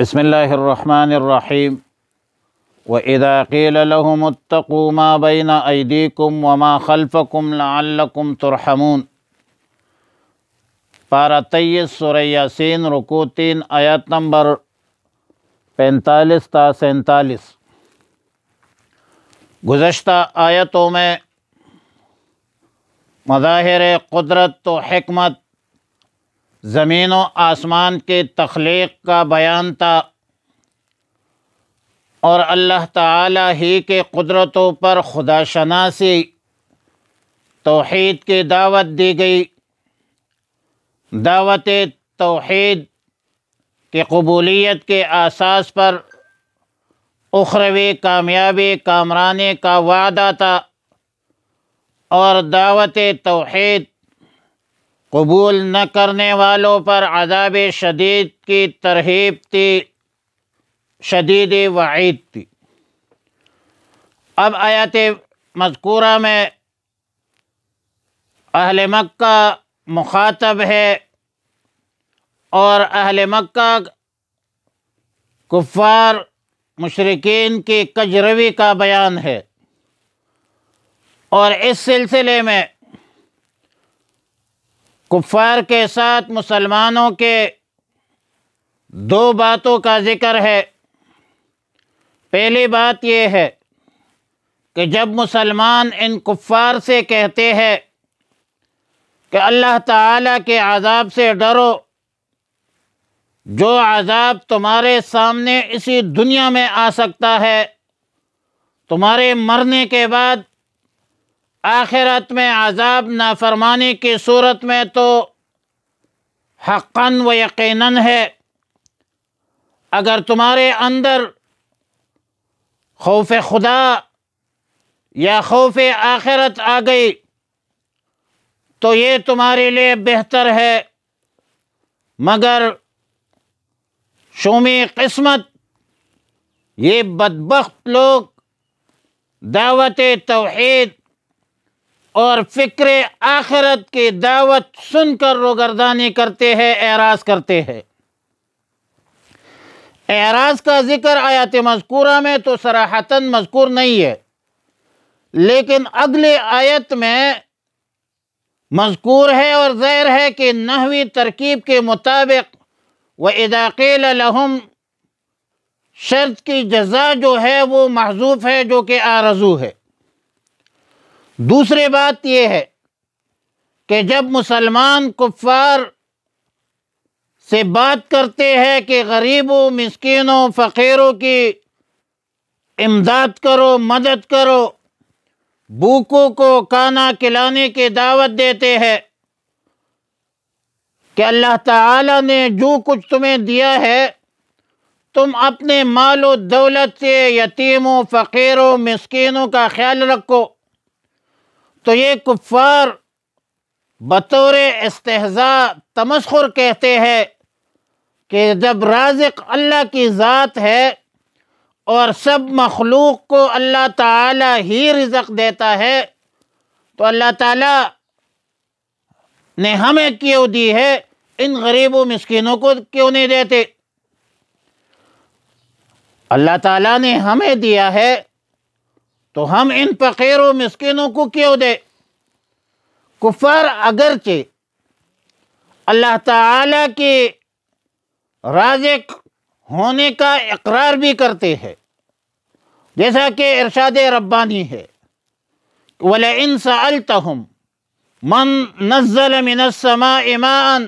بسم الله الرحمن الرحيم وإذا قيل لهم اتقوا ما بين أيديكم وما خلفكم لعلكم ترحمون پارا تیس سورة یاسین رکو تین آیت نمبر پینتالیس تا سینتالیس گزشتہ آیتوں میں مظاہر قدرت و حکمت زمین و آسمان کے تخلیق کا بیان تھا اور اللہ تعالیٰ ہی کے قدرتوں پر خدا شناسی توحید کی دعوت دی گئی دعوت توحید کی قبولیت کے احساس پر اخروی کامیابی کامرانے کا وعدہ تھا اور دعوت توحید قبول نہ کرنے والوں پر عذاب شدید کی ترہیب تھی شدید وعید تھی اب آیات مذکورہ میں اہل مکہ مخاطب ہے اور اہل مکہ کفار مشرقین کی کجروی کا بیان ہے اور اس سلسلے میں کفار کے ساتھ مسلمانوں کے دو باتوں کا ذکر ہے پہلی بات یہ ہے کہ جب مسلمان ان کفار سے کہتے ہیں کہ اللہ تعالیٰ کے عذاب سے ڈرو جو عذاب تمہارے سامنے اسی دنیا میں آ سکتا ہے تمہارے مرنے کے بعد آخرت میں عذاب نافرمانی فرمانے کی صورت میں تو حقاً و یقیناً ہے اگر تمہارے اندر خوف خدا یا خوف آخرت آ گئی تو یہ تمہارے لیے بہتر ہے مگر شومی قسمت یہ بدبخت لوگ دعوت توحید اور فکر آخرت کی دعوت سن کر روگردانی کرتے ہیں اعراض کرتے ہیں اعراض کا ذکر آیات مذکورہ میں تو سراحتاً مذکور نہیں ہے لیکن اگلے آیت میں مذکور ہے اور ظاہر ہے کہ نحوی ترکیب کے مطابق اداقیل اداکیلحم شرط کی جزا جو ہے وہ محضوف ہے جو کہ آرزو ہے دوسری بات یہ ہے کہ جب مسلمان کفار سے بات کرتے ہیں کہ غریبوں مسکینوں فقیروں کی امداد کرو مدد کرو بھوکوں کو کانا کھلانے کی دعوت دیتے ہیں کہ اللہ تعالیٰ نے جو کچھ تمہیں دیا ہے تم اپنے مال و دولت سے یتیموں فقیروں مسکینوں کا خیال رکھو تو یہ کفار بطور استحضاء تمسخر کہتے ہیں کہ جب رازق اللہ کی ذات ہے اور سب مخلوق کو اللہ تعالیٰ ہی رزق دیتا ہے تو اللہ تعالیٰ نے ہمیں کیوں دی ہے ان غریب و مسکینوں کو کیوں نہیں دیتے اللہ تعالیٰ نے ہمیں دیا ہے تو ہم ان فقیر و مسکینوں کو کیوں دے کفار اگرچہ اللہ تعالیٰ کے رازق ہونے کا اقرار بھی کرتے ہیں جیسا کہ ارشاد ربانی ہے ولا انس التحم من به امان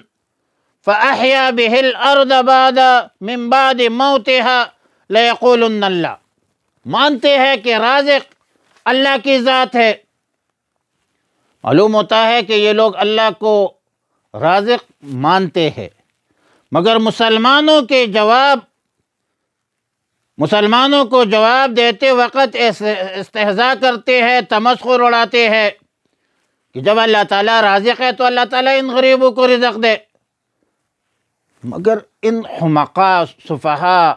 بعد من بعد موتها ليقولن الله مانتے ہیں کہ رازق اللہ کی ذات ہے معلوم ہوتا ہے کہ یہ لوگ اللہ کو رازق مانتے ہیں مگر مسلمانوں کے جواب مسلمانوں کو جواب دیتے وقت استحضاء کرتے ہیں تمسخر اڑاتے ہیں کہ جب اللہ تعالیٰ رازق ہے تو اللہ تعالیٰ ان غریبوں کو رزق دے مگر ان حمقہ صفحہ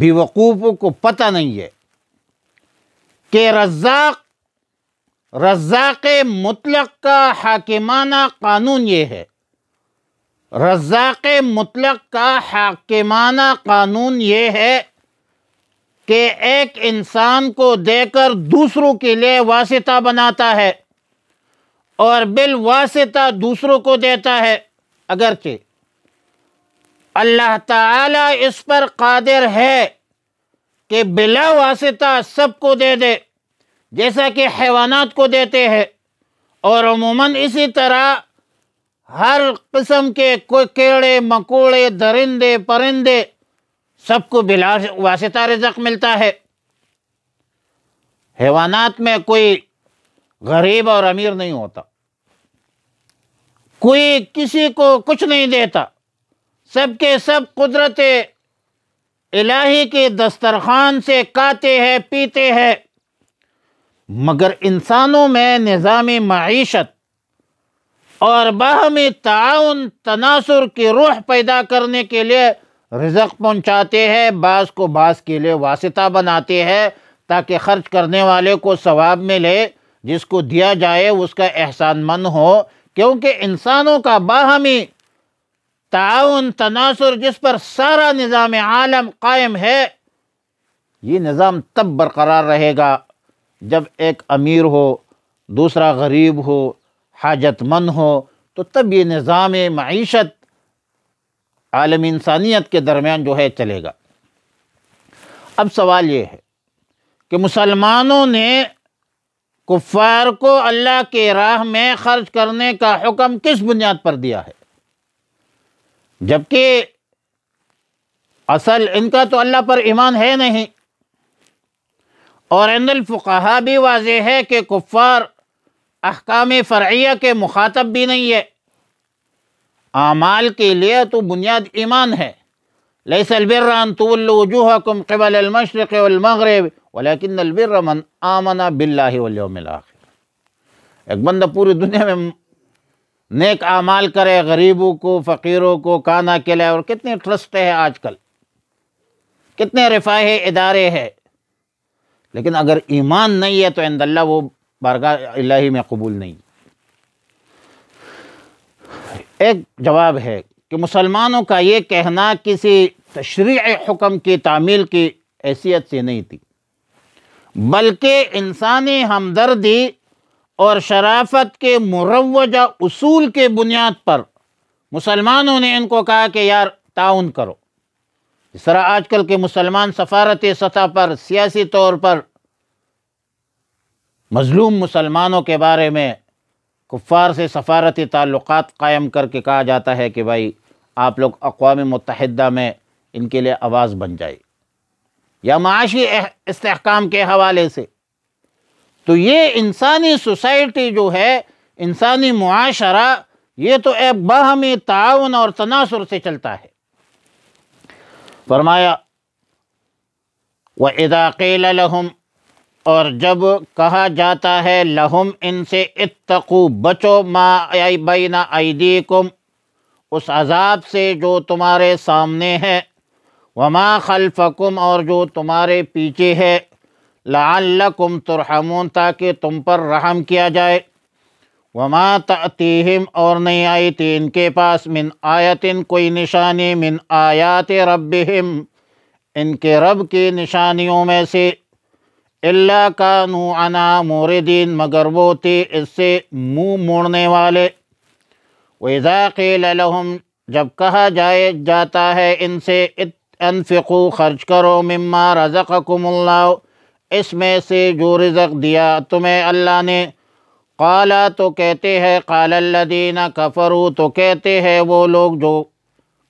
بیوقوفوں کو پتہ نہیں ہے کہ رزاق رزاق مطلق کا حاکمانہ قانون یہ ہے رزاق مطلق کا حاکمانہ قانون یہ ہے کہ ایک انسان کو دے کر دوسروں کے لیے واسطہ بناتا ہے اور بالواسطہ دوسروں کو دیتا ہے اگرچہ اللہ تعالیٰ اس پر قادر ہے کہ بلا واسطہ سب کو دے دے جیسا کہ حیوانات کو دیتے ہیں اور عموماً اسی طرح ہر قسم کے کوئی کیڑے مکوڑے درندے پرندے سب کو بلا واسطہ رزق ملتا ہے حیوانات میں کوئی غریب اور امیر نہیں ہوتا کوئی کسی کو کچھ نہیں دیتا سب کے سب قدرت الہی کے دسترخوان سے کاتے ہیں پیتے ہیں مگر انسانوں میں نظام معیشت اور باہمی تعاون تناسر کی روح پیدا کرنے کے لیے رزق پہنچاتے ہیں بعض کو بعض کے لیے واسطہ بناتے ہیں تاکہ خرچ کرنے والے کو ثواب ملے جس کو دیا جائے اس کا احسان مند ہو کیونکہ انسانوں کا باہمی تعاون تناصر جس پر سارا نظام عالم قائم ہے یہ نظام تب برقرار رہے گا جب ایک امیر ہو دوسرا غریب ہو حاجت مند ہو تو تب یہ نظام معیشت عالم انسانیت کے درمیان جو ہے چلے گا اب سوال یہ ہے کہ مسلمانوں نے کفار کو اللہ کے راہ میں خرچ کرنے کا حکم کس بنیاد پر دیا ہے جبکہ اصل ان کا تو اللہ پر ایمان ہے نہیں اور ان الفقہ بھی واضح ہے کہ کفار احکام فرعیہ کے مخاطب بھی نہیں ہے اعمال کے لیے تو بنیاد ایمان ہے البر ان قبل المشرق والمغرب ولكن البر من آمن ایک بندہ پوری دنیا میں نیک اعمال کرے غریبوں کو فقیروں کو کانا کے لئے اور کتنے ٹرسٹ ہے آج کل کتنے رفاہ ادارے ہیں لیکن اگر ایمان نہیں ہے تو ہند اللہ وہ بارگاہ الہی میں قبول نہیں ایک جواب ہے کہ مسلمانوں کا یہ کہنا کسی تشریع حکم کی تعمیل کی حیثیت سے نہیں تھی بلکہ انسانی ہمدردی اور شرافت کے مروجہ اصول کے بنیاد پر مسلمانوں نے ان کو کہا کہ یار تعاون کرو اس طرح آج کل کے مسلمان سفارتی سطح پر سیاسی طور پر مظلوم مسلمانوں کے بارے میں کفار سے سفارتی تعلقات قائم کر کے کہا جاتا ہے کہ بھائی آپ لوگ اقوام متحدہ میں ان کے لیے آواز بن جائے یا معاشی استحکام کے حوالے سے تو یہ انسانی سوسائٹی جو ہے انسانی معاشرہ یہ تو اے باہمی تعاون اور تناسر سے چلتا ہے فرمایا وَإِذَا قِيلَ لَهُمْ اور جب کہا جاتا ہے لہم ان سے اتقو بچو مَا اے عَيْدِيكُمْ اس عذاب سے جو تمہارے سامنے ہے وَمَا خَلْفَكُمْ اور جو تمہارے پیچھے ہے لعلکم ترحمون تاکہ تم پر رحم کیا جائے وما تأتیہم اور نہیں آئی تھی ان کے پاس من آیتن کوئی نشانی من آیات ربہم ان کے رب کی نشانیوں میں سے اللہ کا نوعنا موردین مگر وہ تھی اس سے منہ موڑنے والے وَإِذَا قِيلَ لَهُمْ جب کہا جائے جاتا ہے ان سے انفقو خرچ کرو مما رزقکم اللہ اس میں سے جو رزق دیا تمہیں اللہ نے قالا تو کہتے ہیں قال اللہ دینہ کفرو تو کہتے ہیں وہ لوگ جو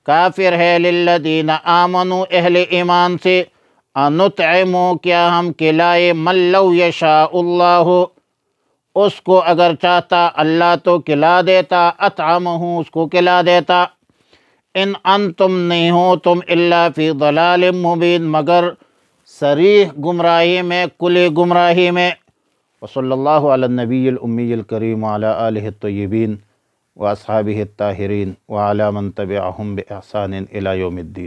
کافر ہے للذین دینہ اہل ایمان سے انتعمو کیا ہم کلائے ملو یشاء اللہ اس کو اگر چاہتا اللہ تو کلا دیتا ات ہوں اس کو کلا دیتا ان انتم نہیں ہو تم اللہ فی ضلال مبین مگر سریح گمراہی میں کل گمراہی میں وصلی اللہ علی النبی الامی الکریم اعلیٰ آلہ الطیبین و صحابحترین و بإحسان الى احسان الدین